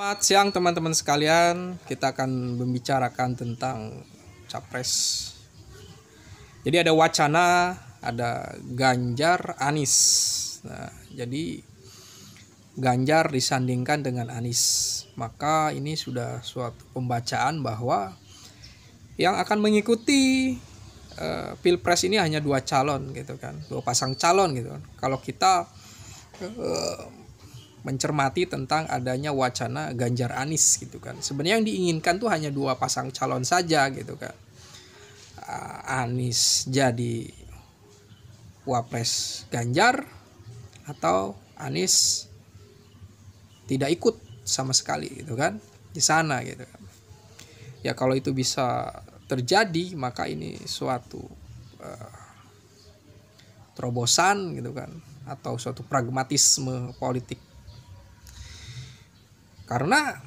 Selamat siang teman-teman sekalian. Kita akan membicarakan tentang capres. Jadi ada wacana, ada Ganjar Anis. Nah, jadi Ganjar disandingkan dengan Anis. Maka ini sudah suatu pembacaan bahwa yang akan mengikuti uh, Pilpres ini hanya dua calon gitu kan. Dua pasang calon gitu kan. Kalau kita eh, mencermati tentang adanya wacana Ganjar Anis gitu kan. Sebenarnya yang diinginkan tuh hanya dua pasang calon saja gitu kan. Ah, Anis jadi wapres Ganjar atau Anis tidak ikut sama sekali gitu kan di sana gitu kan. Ya kalau itu bisa terjadi maka ini suatu uh, terobosan gitu kan atau suatu pragmatisme politik karena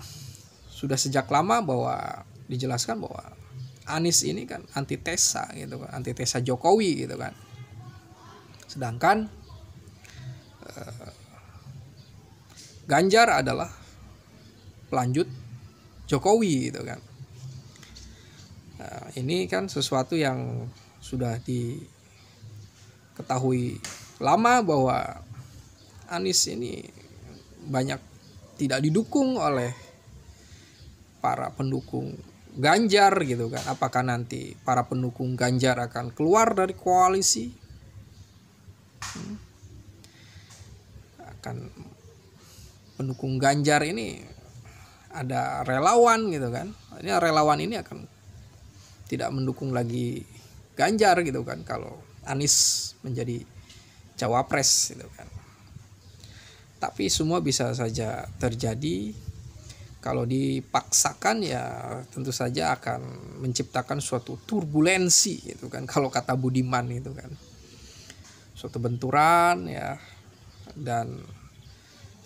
sudah sejak lama bahwa dijelaskan bahwa Anies ini kan antitesa gitu kan, antitesa Jokowi gitu kan. Sedangkan eh, Ganjar adalah pelanjut Jokowi gitu kan. Nah, ini kan sesuatu yang sudah diketahui lama bahwa Anies ini banyak tidak didukung oleh para pendukung Ganjar gitu kan. Apakah nanti para pendukung Ganjar akan keluar dari koalisi? Hmm. Akan pendukung Ganjar ini ada relawan gitu kan. Ini relawan ini akan tidak mendukung lagi Ganjar gitu kan kalau Anies menjadi cawapres gitu kan tapi semua bisa saja terjadi kalau dipaksakan ya tentu saja akan menciptakan suatu turbulensi gitu kan kalau kata Budiman itu kan suatu benturan ya dan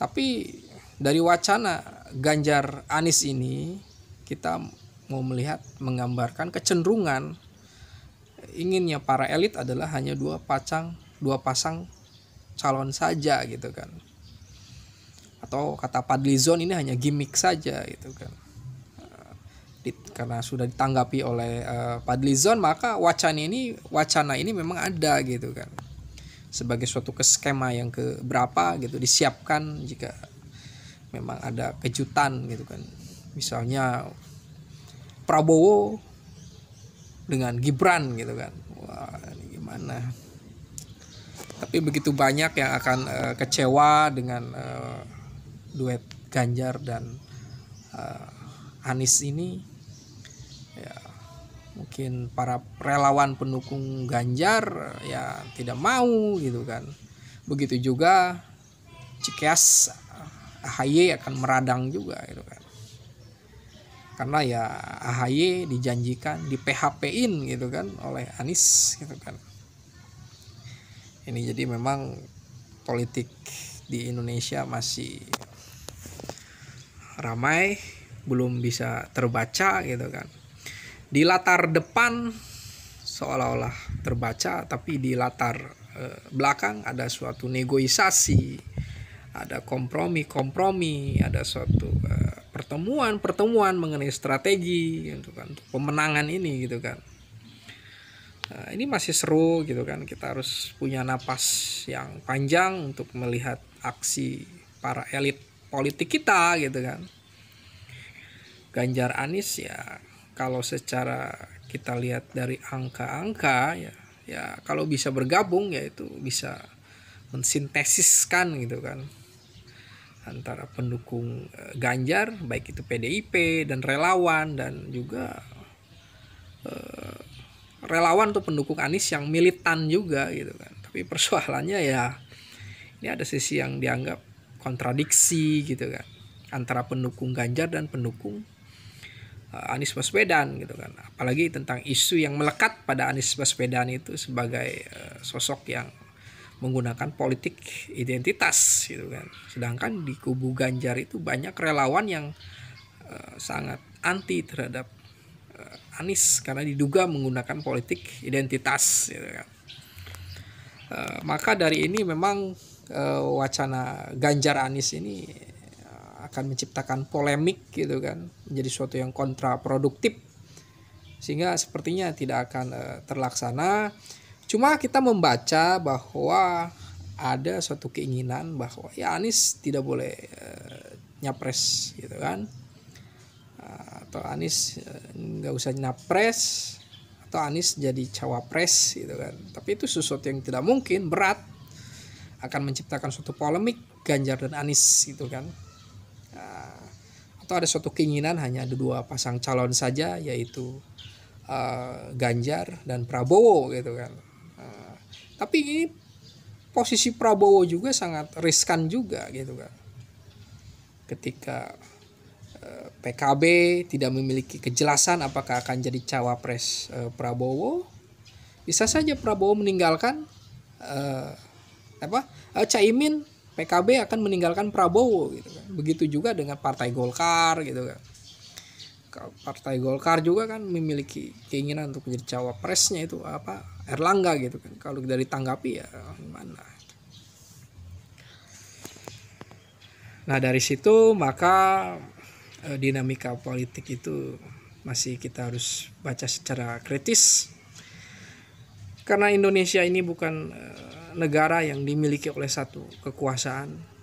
tapi dari wacana Ganjar Anis ini kita mau melihat menggambarkan kecenderungan inginnya para elit adalah hanya dua pasang dua pasang calon saja gitu kan atau kata Padli Padlizon ini hanya gimmick saja gitu kan eh, karena sudah ditanggapi oleh uh, eh, Padlizon maka wacana ini wacana ini memang ada gitu kan sebagai suatu keskema yang ke berapa gitu disiapkan jika memang ada kejutan gitu kan misalnya Prabowo dengan Gibran gitu kan wah ini gimana tapi begitu banyak yang akan uh, kecewa dengan uh, duet Ganjar dan uh, Anies ini ya mungkin para relawan pendukung Ganjar ya tidak mau gitu kan begitu juga Cikeas AHY akan meradang juga gitu kan karena ya AHY dijanjikan di PHP in gitu kan oleh Anies gitu kan ini jadi memang politik di Indonesia masih ramai belum bisa terbaca gitu kan di latar depan seolah-olah terbaca tapi di latar eh, belakang ada suatu negosiasi ada kompromi-kompromi ada suatu eh, pertemuan-pertemuan mengenai strategi gitu kan untuk pemenangan ini gitu kan nah, ini masih seru gitu kan kita harus punya napas yang panjang untuk melihat aksi para elit politik kita gitu kan Ganjar Anis ya kalau secara kita lihat dari angka-angka ya ya kalau bisa bergabung ya itu bisa mensintesiskan gitu kan antara pendukung eh, Ganjar baik itu PDIP dan relawan dan juga eh, relawan tuh pendukung Anies yang militan juga gitu kan tapi persoalannya ya ini ada sisi yang dianggap kontradiksi gitu kan antara pendukung Ganjar dan pendukung uh, Anies Baswedan gitu kan apalagi tentang isu yang melekat pada Anies Baswedan itu sebagai uh, sosok yang menggunakan politik identitas gitu kan sedangkan di kubu Ganjar itu banyak relawan yang uh, sangat anti terhadap uh, Anies karena diduga menggunakan politik identitas gitu kan uh, maka dari ini memang uh, wacana Ganjar Anis ini eh, akan menciptakan polemik gitu kan menjadi suatu yang kontraproduktif sehingga sepertinya tidak akan uh, terlaksana cuma kita membaca bahwa ada suatu keinginan bahwa ya Anis tidak boleh uh, nyapres gitu kan atau Anies nggak usah nyapres atau Anies jadi cawapres gitu kan tapi itu sesuatu yang tidak mungkin berat akan menciptakan suatu polemik Ganjar dan Anies itu kan ah, atau ada suatu keinginan hanya ada dua pasang calon saja yaitu uh, Ganjar dan Prabowo gitu kan uh, tapi ini posisi Prabowo juga sangat riskan juga gitu kan ketika eh, PKB tidak memiliki kejelasan apakah akan jadi cawapres uh, Prabowo bisa saja Prabowo meninggalkan uh, apa eh, Caimin PKB akan meninggalkan Prabowo gitu kan. Begitu juga dengan Partai Golkar gitu kan. Partai Golkar juga kan memiliki keinginan untuk menjadi cawapresnya itu apa Erlangga gitu kan. Kalau dari tanggapi ya gimana? Nah dari situ maka eh, dinamika politik itu masih kita harus baca secara kritis karena Indonesia ini bukan eh, negara yang dimiliki oleh satu kekuasaan,